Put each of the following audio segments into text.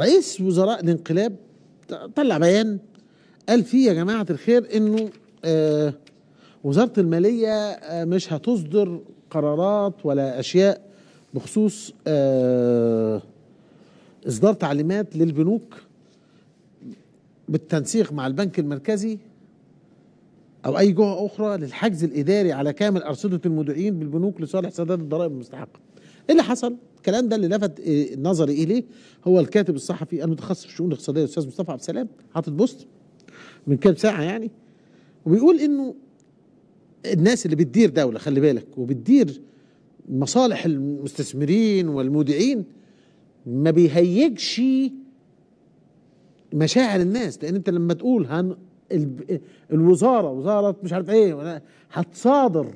رئيس وزراء الانقلاب طلع بيان قال فيه يا جماعه الخير انه آه وزاره الماليه آه مش هتصدر قرارات ولا اشياء بخصوص آه اصدار تعليمات للبنوك بالتنسيق مع البنك المركزي او اي جهه اخرى للحجز الاداري على كامل ارصده المودعين بالبنوك لصالح سداد الضرائب المستحقه. ايه اللي حصل؟ الكلام ده اللي لفت آه، نظري اليه هو الكاتب الصحفي المتخصص في الشؤون الاقتصاديه الاستاذ مصطفى عبد السلام حاطط بوست من كام ساعه يعني وبيقول انه الناس اللي بتدير دوله خلي بالك وبتدير مصالح المستثمرين والمودعين ما بيهيجش مشاعر الناس لان انت لما تقول هن الوزاره وزاره مش عارف ايه هتصادر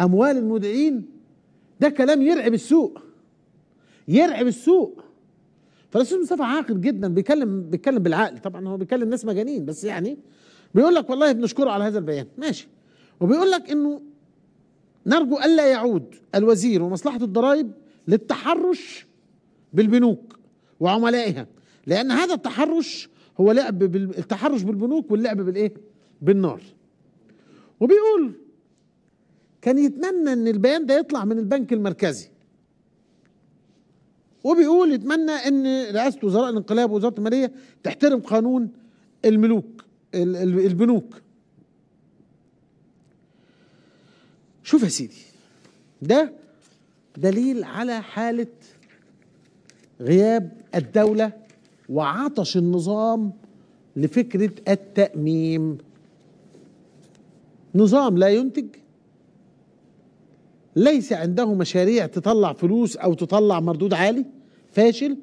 اموال المودعين ده كلام يرعب السوق يرعب السوق فالاستاذ مصطفى عاقل جدا بيتكلم بيتكلم بالعقل طبعا هو بيتكلم ناس مجانين بس يعني بيقول لك والله بنشكره على هذا البيان ماشي وبيقول لك انه نرجو الا يعود الوزير ومصلحه الضرائب للتحرش بالبنوك وعملائها لان هذا التحرش هو لعب بال... التحرش بالبنوك واللعب بالايه بالنار وبيقول كان يتمنى ان البيان ده يطلع من البنك المركزي وبيقول يتمنى ان رئاسه وزراء الانقلاب ووزاره الماليه تحترم قانون الملوك البنوك شوف يا سيدي ده دليل على حاله غياب الدوله وعطش النظام لفكره التاميم نظام لا ينتج ليس عنده مشاريع تطلع فلوس او تطلع مردود عالي فاشل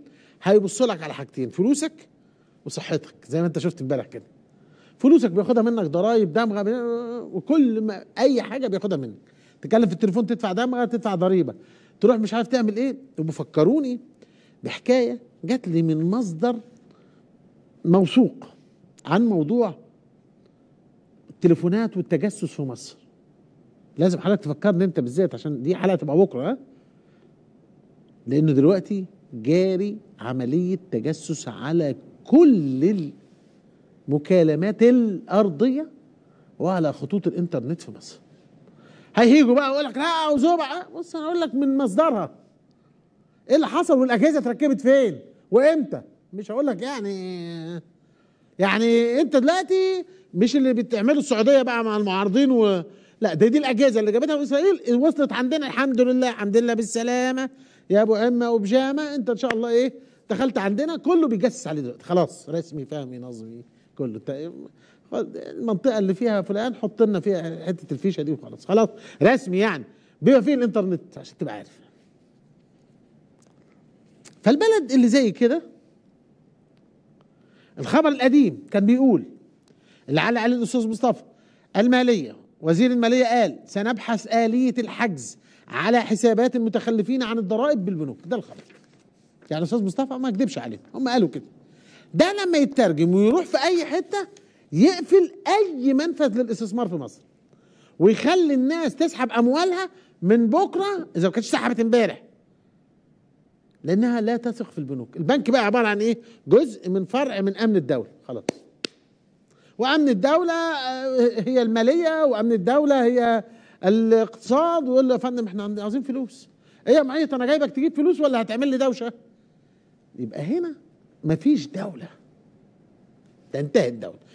هيبص لك على حاجتين فلوسك وصحتك زي ما انت شفت امبارح كده فلوسك بياخدها منك ضرايب دمغه وكل ما اي حاجه بياخدها منك تتكلم في التليفون تدفع دمغه تدفع ضريبه تروح مش عارف تعمل ايه وبفكروني بحكايه جات لي من مصدر موثوق عن موضوع التليفونات والتجسس في مصر لازم حضرتك تفكرني انت بالذات عشان دي حلقه تبقى بكره ها لانه دلوقتي جاري عمليه تجسس على كل المكالمات الارضيه وعلى خطوط الانترنت في مصر هيجوا بقى ويقول لك لا وزبعه بص انا اقول لك من مصدرها ايه اللي حصل والاجهزه اتركبت فين وامتى مش هقول لك يعني يعني انت دلوقتي مش اللي بتعمله السعوديه بقى مع المعارضين و لا ده دي الاجهزه اللي جابتها اسرائيل إيه، وصلت عندنا الحمد لله الحمد لله بالسلامه يا ابو امه وبجامه انت ان شاء الله ايه دخلت عندنا كله بيجسس عليه دلوقتي خلاص رسمي فهمي نظري كله المنطقه اللي فيها فلان حط لنا فيها حته الفيشه دي وخلاص خلاص رسمي يعني بما فيه الانترنت عشان تبقى عارف فالبلد اللي زي كده الخبر القديم كان بيقول اللي علق عليه الاستاذ مصطفى الماليه وزير المالية قال سنبحث آلية الحجز على حسابات المتخلفين عن الضرائب بالبنوك ده الخبر يعني أستاذ مصطفى ما كدبش عليهم هم قالوا كده ده لما يترجم ويروح في أي حتة يقفل أي منفذ للاستثمار في مصر ويخلي الناس تسحب أموالها من بكرة إذا ما كانتش سحبت امبارح لأنها لا تثق في البنوك البنك بقى عبارة عن إيه جزء من فرع من أمن الدولة خلاص وأمن الدولة آه، هي المالية وأمن الدولة هي الاقتصاد ويقول له يا فندم احنا عاوزين فلوس ايه يا معيط انا جايبك تجيب فلوس ولا هتعمل لي دوشه يبقى هنا مفيش دوله تنتهي الدوله